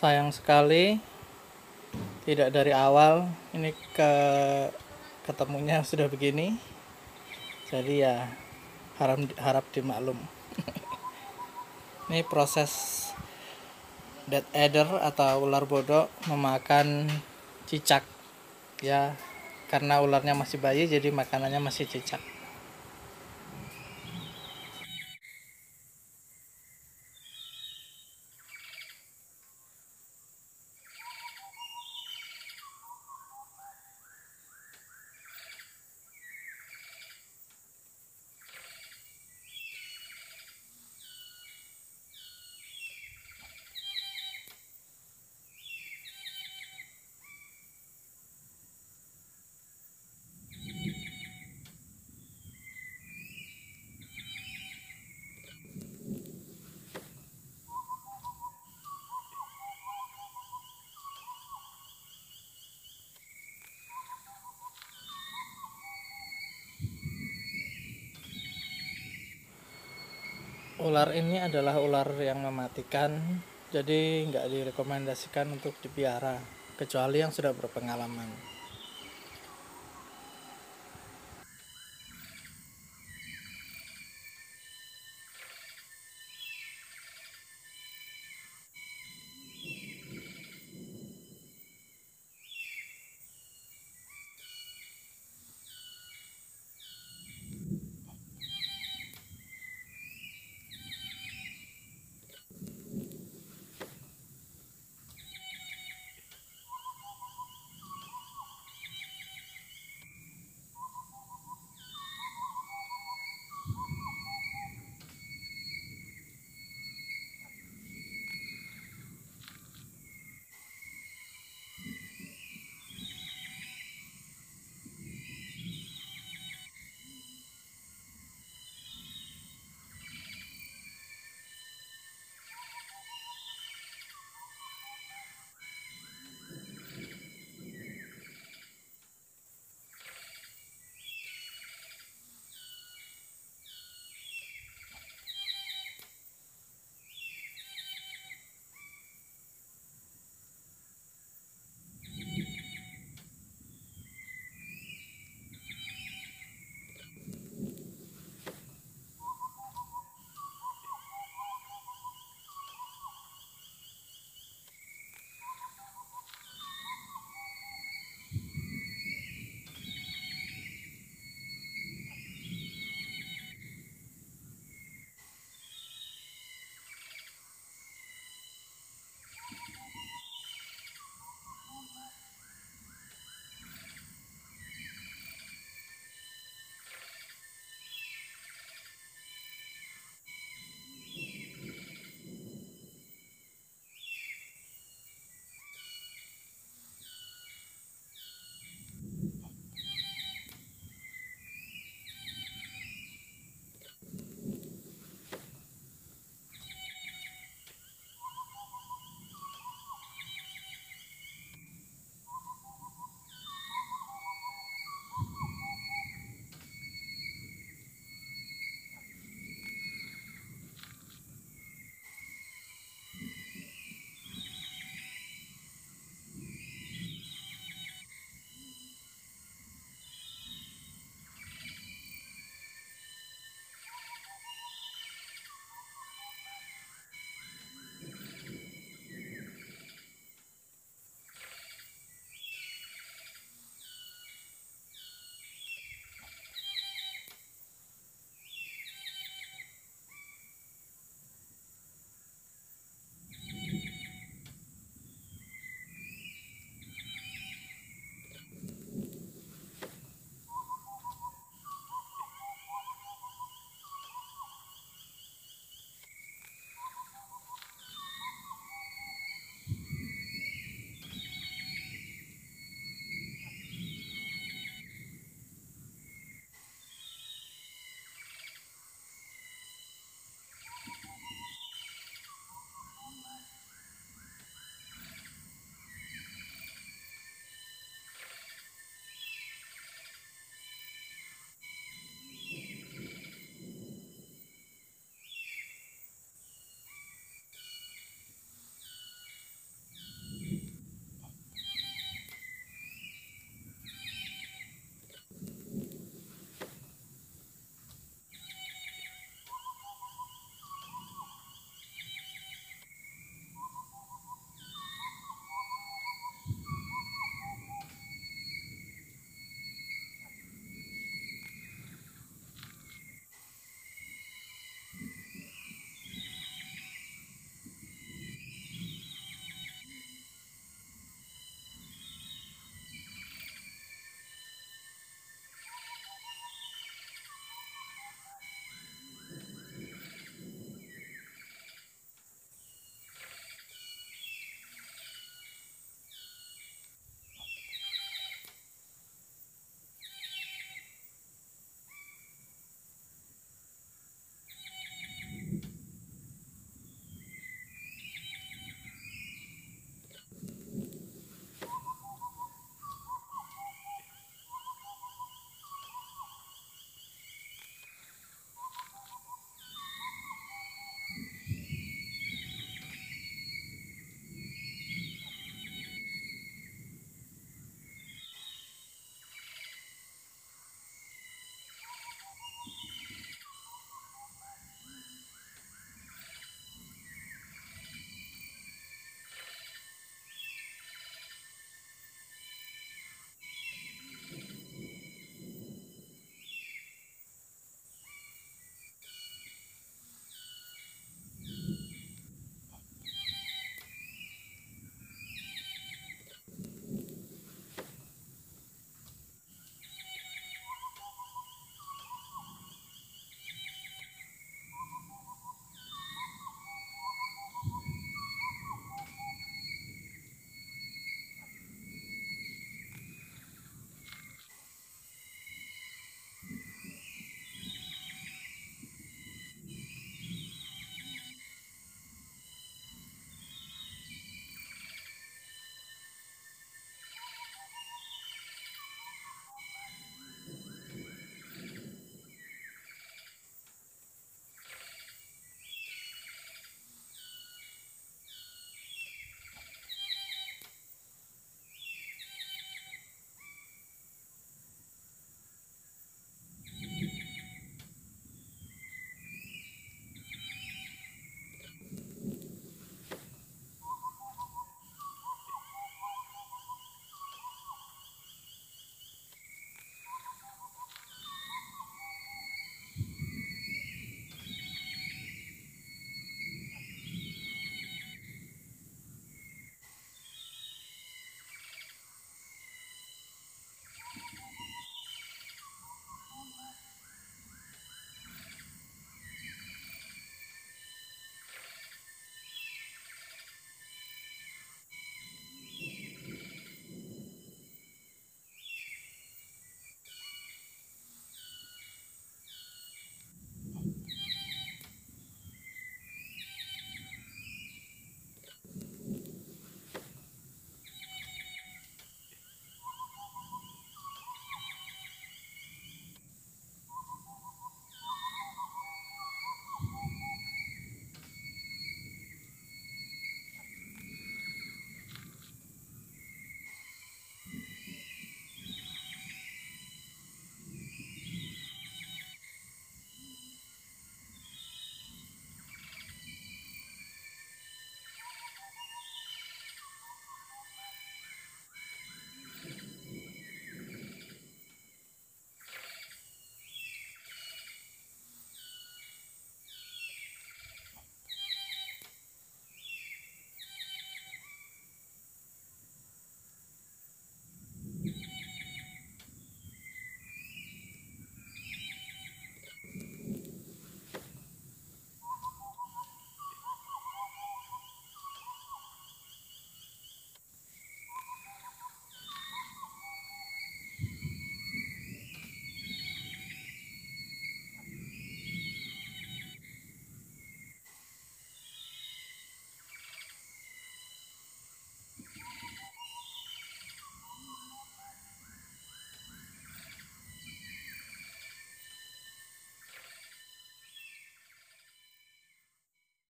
sayang sekali tidak dari awal ini ke ketemunya sudah begini jadi ya harap harap dimaklum ini proses dead adder atau ular bodoh memakan cicak ya karena ularnya masih bayi jadi makanannya masih cicak ular ini adalah ular yang mematikan jadi nggak direkomendasikan untuk dipiara kecuali yang sudah berpengalaman